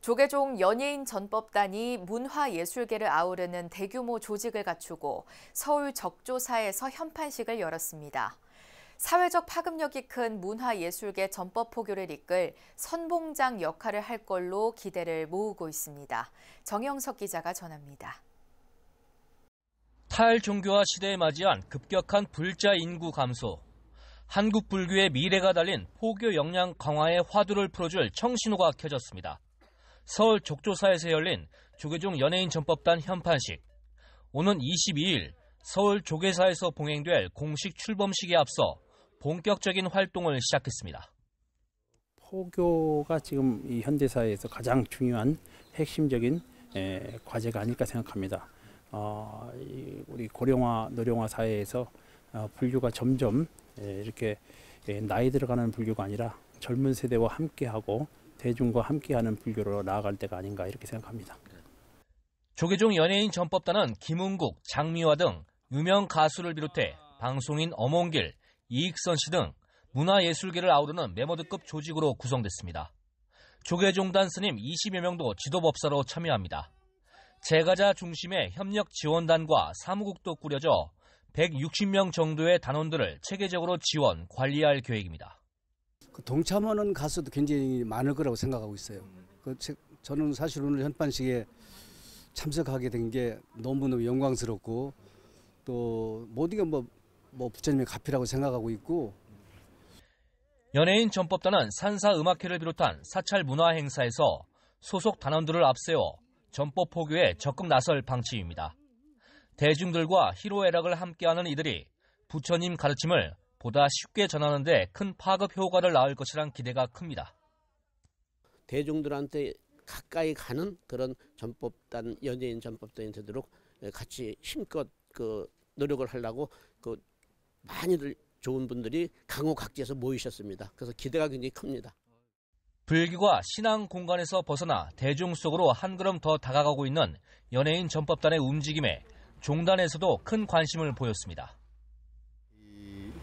조계종 연예인 전법단이 문화예술계를 아우르는 대규모 조직을 갖추고 서울 적조사에서 현판식을 열었습니다. 사회적 파급력이 큰 문화예술계 전법포교를 이끌 선봉장 역할을 할 걸로 기대를 모으고 있습니다. 정영석 기자가 전합니다. 탈종교화 시대에 맞이한 급격한 불자 인구 감소, 한국 불교의 미래가 달린 포교 역량 강화의 화두를 풀어줄 청신호가 켜졌습니다. 서울 족조사에서 열린 조계종 연예인 전법단 현판식. 오는 22일 서울 조계사에서 봉행될 공식 출범식에 앞서 본격적인 활동을 시작했습니다. 포교가 지금 이 현대사회에서 가장 중요한 핵심적인 에, 과제가 아닐까 생각합니다. 어, 우리 고령화, 노령화 사회에서 어, 불교가 점점 에, 이렇게 에, 나이 들어가는 불교가 아니라 젊은 세대와 함께하고 대중과 함께하는 불교로 나아갈 때가 아닌가 이렇게 생각합니다. 조계종 연예인 전법단은 김은국, 장미화 등 유명 가수를 비롯해 방송인 어몽길 이익선 씨 등 문화예술계를 아우르는 메머드급 조직으로 구성됐습니다. 조계종단 스님 20여 명도 지도법사로 참여합니다. 제가자 중심의 협력 지원단과 사무국도 꾸려져 160명 정도의 단원들을 체계적으로 지원, 관리할 계획입니다. 그 동참하는 가수도 굉장히 많을 거라고 생각하고 있어요. 그 저는 사실 오늘 현판식에 참석하게 된 게 너무너무 영광스럽고 또 모든 게뭐뭐 뭐 부처님의 값이라고 생각하고 있고 연예인 전법단은 산사 음악회를 비롯한 사찰 문화 행사에서 소속 단원들을 앞세워 전법 포교에 적극 나설 방침입니다. 대중들과 희로애락을 함께하는 이들이 부처님 가르침을 보다 쉽게 전하는데 큰 파급 효과를 낳을 것이란 기대가 큽니다. 대중들한테 가까이 가는 그런 전법단 연예인 전법단이 되도록 같이 힘껏 그 노력을 하려고 그 많이들 좋은 분들이 강호 각지에서 모이셨습니다. 그래서 기대가 굉장히 큽니다. 불교와 신앙 공간에서 벗어나 대중 속으로 한 걸음 더 다가가고 있는 연예인 전법단의 움직임에 종단에서도 큰 관심을 보였습니다.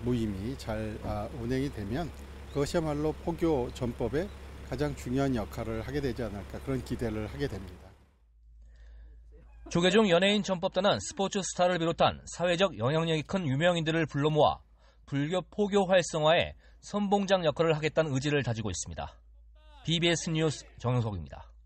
모임이 잘 아, 운행이 되면 그것이야말로 포교 전법에 가장 중요한 역할을 하게 되지 않을까 그런 기대를 하게 됩니다. 조계종 연예인 전법단은 스포츠 스타를 비롯한 사회적 영향력이 큰 유명인들을 불러 모아 불교 포교 활성화에 선봉장 역할을 하겠다는 의지를 다지고 있습니다. BBS 뉴스 정영석입니다.